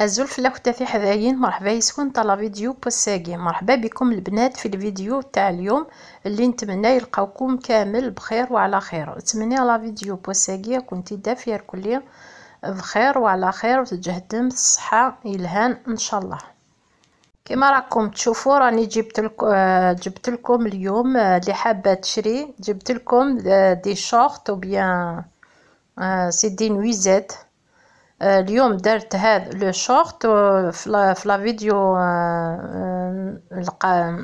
الزلفلة كنت في حذايين مرحبا يسكن طلا فيديو بوساقي مرحبا بكم البنات في الفيديو تاع اليوم اللي نتمنى يلقاوكم كامل بخير وعلى خير نتمنى لا فيديو بوساقي كنتي دافير الكلية بخير وعلى خير وتجهدم الصحة يلهان ان شاء الله كما راكم تشوفوا راني جبت لكم آه، جبت لكم اليوم اللي آه، حابه تشري جبت لكم دي شورت او بيان سي دي نويزيت آه، اليوم درت هذا لو شورت آه، في لا فيديو آه، نلقى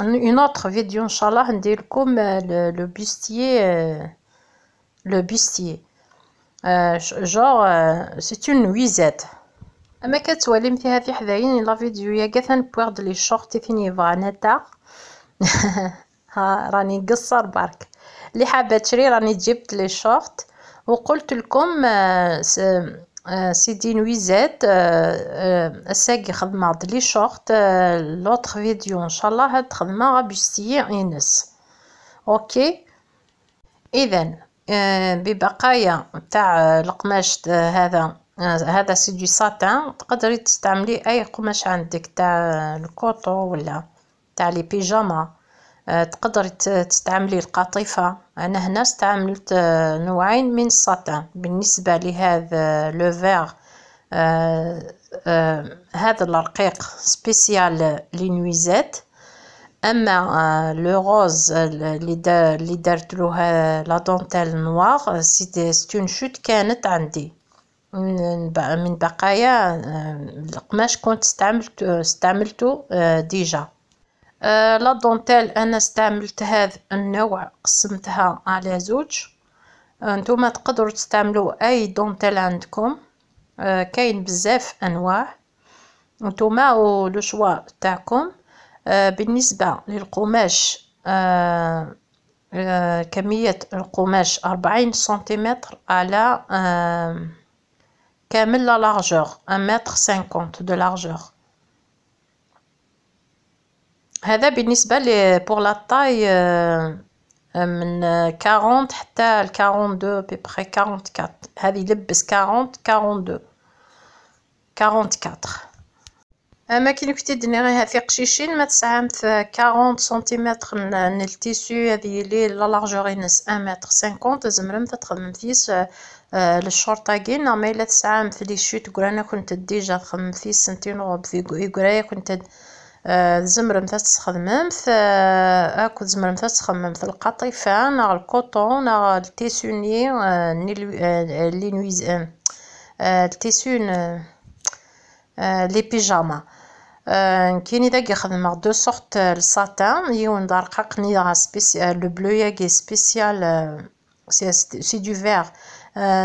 اون اوتر فيديو ان شاء الله ندير لكم لو بيستيي لو بيستيي جور سي اون ويزات اما كتوالي مثل هذه حذاين لا فيديو يا كاثن بوغد لي شورت فيني فانتا ها راني قصر برك اللي حابه تشري راني جبت لي شورت وقلت لكم سيدي نويزات الساقي خدمة دلي شورت لوتر فيديو ان شاء الله هاد خدمة غابستية انس اوكي اذا ببقايا تاع القماش هذا هذا سيدي ساتان تقدري تستعملي اي قماش عندك تاع الكوطو ولا تاع لي بيجاما آه، تقدري تستعملي القطيفة أنا هنا استعملت آه، نوعين من الساتان بالنسبة لهذا آه، لو هذا الرقيق سبيسيال لنويزات اما لو روز اللي دارت له لا دونتيل نوار سيتي ستون شوت كانت عندي من بقايا القماش كنت استعملت استعملته ديجا آه، لا دونتيل انا استعملت هذا النوع قسمتها على زوج آه نتوما تقدروا تستعملوا اي دونتيل عندكم آه، كاين بزاف انواع نتوما لو شوا تاعكم آه، بالنسبه للقماش كميه القماش 40 سنتيمتر على كامل لا لارجور 1 متر 50 دو لارجور هذا بالنسبه لي بور لا طاي من 40 حتى ل 42 بي بري 44 هذه لبس 40 42 44 اما كي اماكن كنتي دنيغيها في قشيشين ما تسعم في 40 سنتيمتر من, التيسو هذه لي لا لارجور ينس 1 متر 50 زمرم تخدم فيس للشرطاكين ما نورمال تسعم في آه، لي شوت كرانا كنت ديجا تخدم فيس سنتين غوب في كرايا كنت تزمرمت آه، تستخدممت آه، هاك تزمرمت تستخدممت القطيفة ناغ الكوطون ناغ التيسوني آه، لي نويز التيسون لي بيجاما كاين داك مع دو سورت الساتان يون دا قني داغ سبيسيال لو بلو ياكي سبيسيال سي دو فير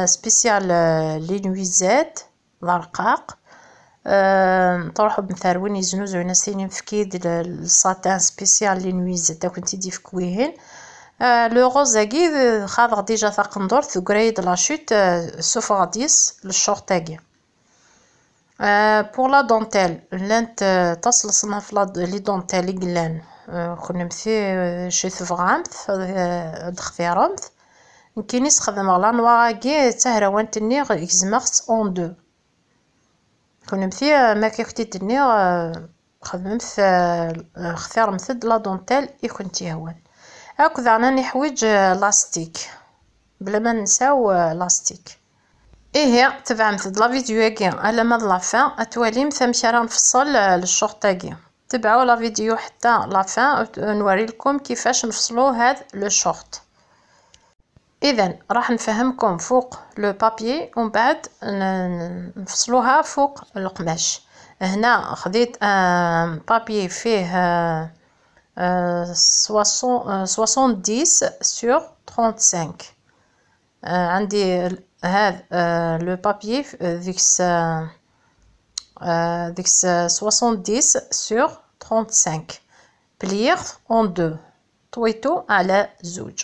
سبيسيال لي نويزات دا رقاق نطرحو بمثارون يزنوزو ناسين فكيد الساتان سبيسيال اللي نويز دا كنتي دي فكويهن آه، لو غوز هاكي خاضغ ديجا تاقندور في كريد لاشوت آه، سوف غاديس للشورت هاكي آه، بور لا دونتيل لانت تصل في لي دونتيل قلان مثي شي ثفغامث دخفيرمث نكيني سخدم لا نواغاكي تهروانت نيغ اكزماخت اون دو كونمتي آه، ما كيختي تدني آه، خدمت آه، مسد لا دونتيل اي كنت يهون هكذا انا نحويج لاستيك بلا ما نساو لاستيك ايه مسد لا فيديو كي على ما لافان اتولي ثمشي راه نفصل الشورت هاكي تبعوا لا فيديو حتى لافان نوري لكم كيفاش نفصلوا هذا لو شورت اذا راح نفهمكم فوق لو بابي ومن بعد نفصلوها فوق القماش هنا خديت بابي فيه سواسون ديس سور ترونت سانك عندي هذا آه، لو بابي ديكس ديكس سواسون ديس سور ترونت سانك بليغ اون دو طويتو على زوج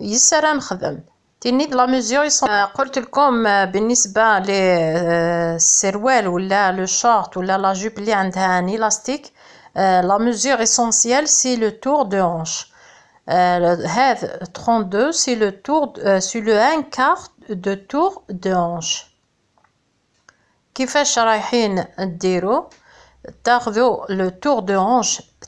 Il s'agit de la mesure essentielle. Comme Benisba, les serruels ou le charte ou la jupe liante à un élastique, la mesure essentielle, c'est le tour de hanche. Le 32, c'est le tour, c'est le 1 quart de tour de hanche. Qui fait chalaiheen 0? Tard le tour de hanche.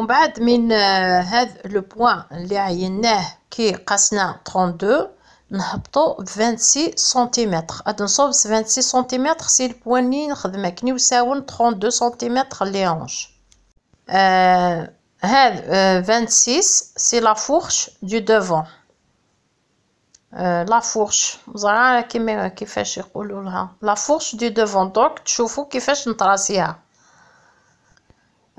On bat euh, le point l'aïne qui est 32 26 cm. 26 cm c'est le point nin khdmek à 32 cm les hanches. 26 c'est la fourche du devant. Euh, la fourche. Vous avez qui fait La fourche du devant. Donc, tu ce qui fait une tracée. Hein.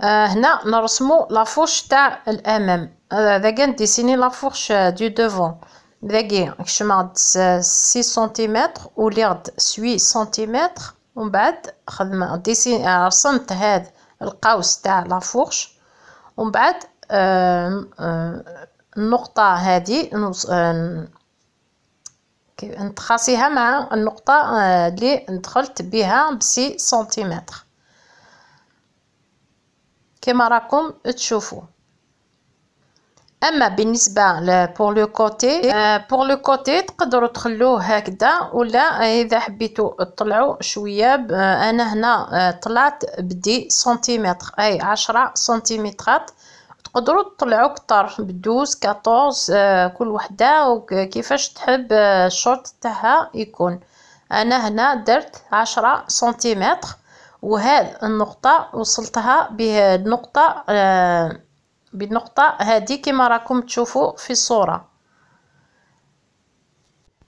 هنا نرسمو لافوش تاع الامام هذا كان ديسيني لافوش دو دوفون ذاكي كشما غد 6 سنتيمتر و غد 8 سنتيمتر ومن بعد خدمه ديسيني رسمت هذا القوس تاع لافورش ومن بعد آه آه النقطه هذه نتخاصيها مع النقطه اللي دخلت بها بسي سنتيمتر كما راكم تشوفوا اما بالنسبه لبور لو كوتي بور لو كوتي تقدروا تخلوه هكذا ولا اذا حبيتوا تطلعوا شويه آه، انا هنا آه، طلعت بدي سنتيمتر اي عشرة سنتيمترات تقدروا تطلعوا كتر بدوز 14 آه، كل وحده وكيفاش تحب الشورت تاعها يكون انا هنا درت عشرة سنتيمتر وهاد النقطة وصلتها بهذه النقطة آه، بالنقطة هادي كما راكم تشوفوا في الصورة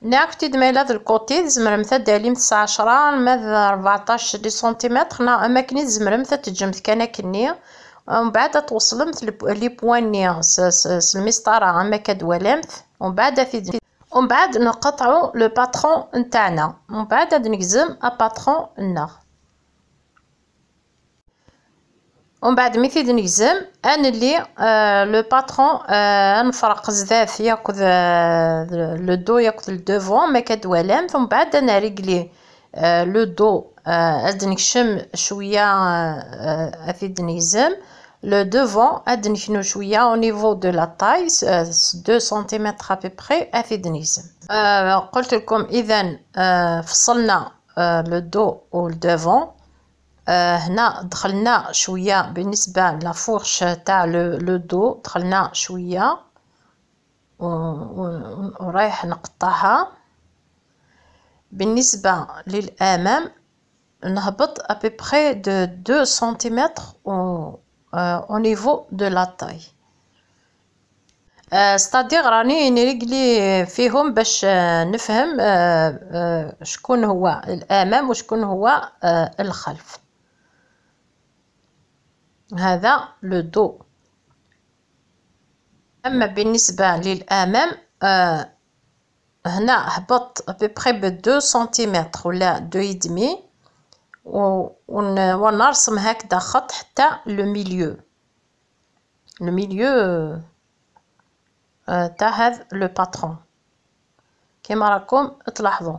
نعكتي دمي لهاد الكوتي زمرم داليم تسعة عشرة ماذا ربعتاش دي سنتيمتر نا اماكن زمرم تجمت كانا كان كني ومن بعد توصلمت لي بواني سلمسطرة اما كدولمت ومن بعد في ومن بعد نقطعو لو باترون نتاعنا ومن بعد نقزم ا باترون النار ومن بعد مي كي نجزم غنلي آه لو باترون غنفرق آه زداف ياخذ آه لو دو ياخذ الدوفون ما كدوالام ثم بعد نريكلي آه لو دو غاد آه نكشم شويه آه،, آه افيد نجزم لو دوفون غاد نكنو شويه او نيفو دو لا طاي 2 آه، سنتيمتر ا بوبري افيد نجزم آه قلت لكم اذا آه فصلنا آه لو دو والدوفون هنا دخلنا شويه بالنسبه لافورش تاع لو دو دخلنا شويه ورايح نقطعها بالنسبه للامام نهبط ابي بري دو 2 سنتيمتر او نيفو دو لا تاي ستادير راني نريقلي فيهم باش نفهم شكون هو الامام وشكون هو الخلف هذا لو دو اما بالنسبه للامام آه هنا هبط ب بدو سنتيمتر ولا دو يدمي ونرسم هكذا خط حتى لو ميليو لو ميليو آه، تاع هذا لو باترون كيما راكم تلاحظوا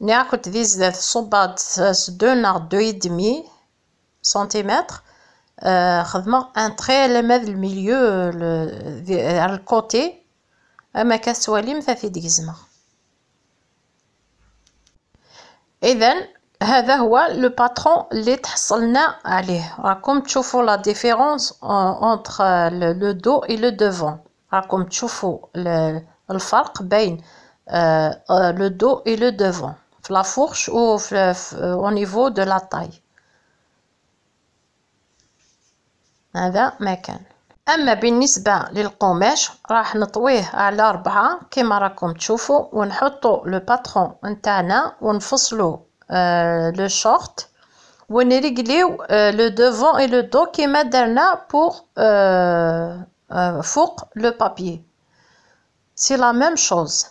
ناخذ ذيز دي زاد دو نار دو يدمي سنتيمتر Je un très le milieu, côté, et côté. Et then, le patron que nous avons fait. Comme la différence euh, entre le dos et le devant, comme tu as le le dos et le devant, euh, euh, la fourche ou au niveau de la taille. هذا مكان اما بالنسبه للقماش راح نطويه على ربعة كما راكم تشوفوا ونحطوا لو باترون نتاعنا ونفصلوا آه، لو شورت ونريغليو آه، لو دوفون اي لو دو كيما درنا بور آه، فوق لو بابي سي لا ميم شوز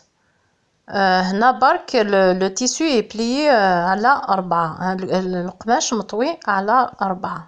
هنا برك لو تيسيو اي بليي على أربعة القماش مطوي على أربعة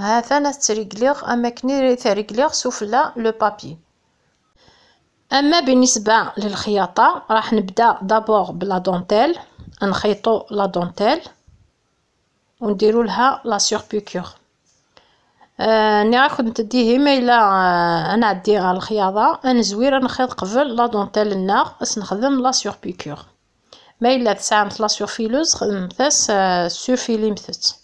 هاثان استرجليغ أما كنيري ترجليغ سوفلا لو بابي أما بالنسبة للخياطة راح نبدأ دابور بلا دونتيل نخيطو لا دونتيل ونديرو لها لا سوربيكور آه ناخد نتدي هما الا آه عدي على الخياطه زويرة نخيط قبل لا دونتيل النار باش نخدم لا سوربيكور ما الا تسعمت لا سورفيلوز خدمتها آه، سيرفيلي مثت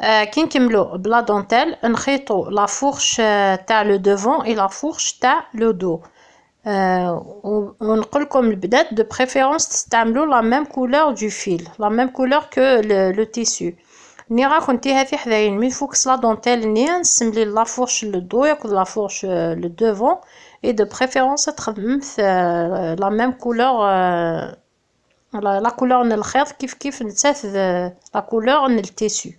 Quand tu mets la dentelle, on la fourche euh, le devant et la fourche le dos. Euh, on colle comme de préférence la même couleur du fil, la même couleur que le tissu. N'ira contre effet vers une mousse la dentelle ni un la fourche le dos la fourche euh, le devant et de préférence la même couleur, la couleur nel même couleur. la couleur en tissu.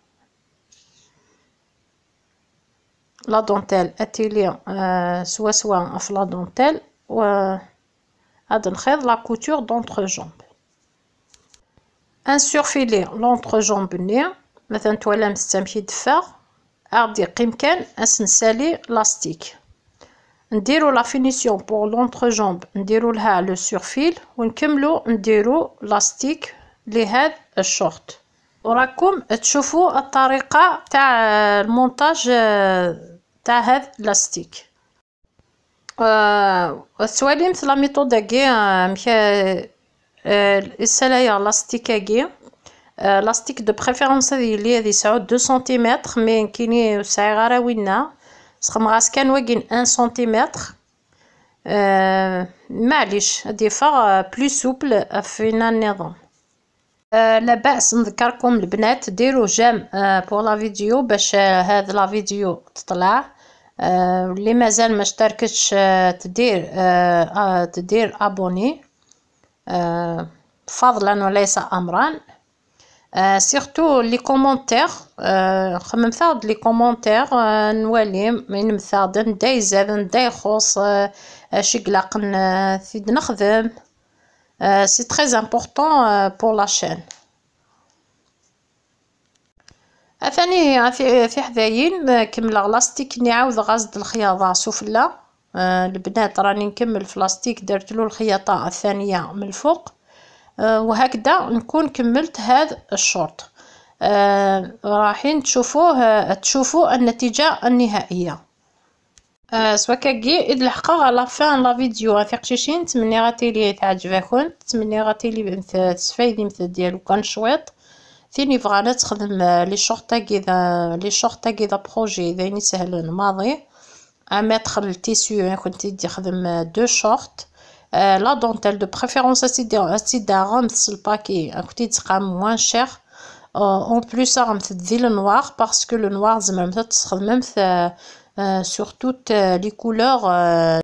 La dentelle est à l'intérieur soit soit la dentelle ou à l'intérieur de la couture d'entrejambe. Un surfile l'entrejambe n'est maintenant tout à l'heure. M'est-ce que tu fais? Ardi, comme quel la finition pour l'entrejambe, une le surfile ou une déroulée sur l'élastique, les head shorts. Racombe, tu as trouvé la euh, le montage. Euh, تاع هذا لاستيك و آه، سوالي مثل لا ميثود كي آه، مكا آه، السلايا لاستيك كي لاستيك دو بريفيرونس هذه اللي هذه سعو دو سنتيمتر مي كيني وسعي غارا وينا سخم غاس كان واقين ان سنتيمتر معليش هادي فاغ بلو سوبل فينا النظام آه، لا باس نذكركم البنات ديروا جام آه بور لا فيديو باش هذا آه، هاد لا فيديو تطلع آه، اللي مازال ما اشتركتش تدير تدير ابوني فضلا وليس امرا آه سيرتو لي كومونتير خمم ثاد لي كومونتير نولي من مثاد نداي دايخوص نداي خوص نخدم Euh, c'est très important euh, pour la chaîne ثاني في في حذايين كمل لاستيك نعاود غزد الخياطه سفلى آه، البنات راني نكمل في لاستيك درت له الخياطه الثانيه من الفوق آه، وهكذا نكون كملت هذا الشورت آه، راحين رايحين تشوفوه تشوفوا النتيجه النهائيه سوا كاكي اد الحقا على فان لا فيديو غا تقشيشين تمني غاتيلي تعجبكم تمني غاتيلي مثل ديالو كان شويط ثاني بغانا تخدم لي شورطاكي ذا لي شورطاكي ذا بروجي ذا يسهلون ماضي اماتخ التيسيو كنت تدي تخدم دو شورت لا دونتيل دو بريفيرونس اسيدي غامس الباكي كنت تقام موان شير اون بلوس غامت دي لو نوار باسكو لو نوار زعما تخدم Euh, sur toutes euh, les couleurs euh,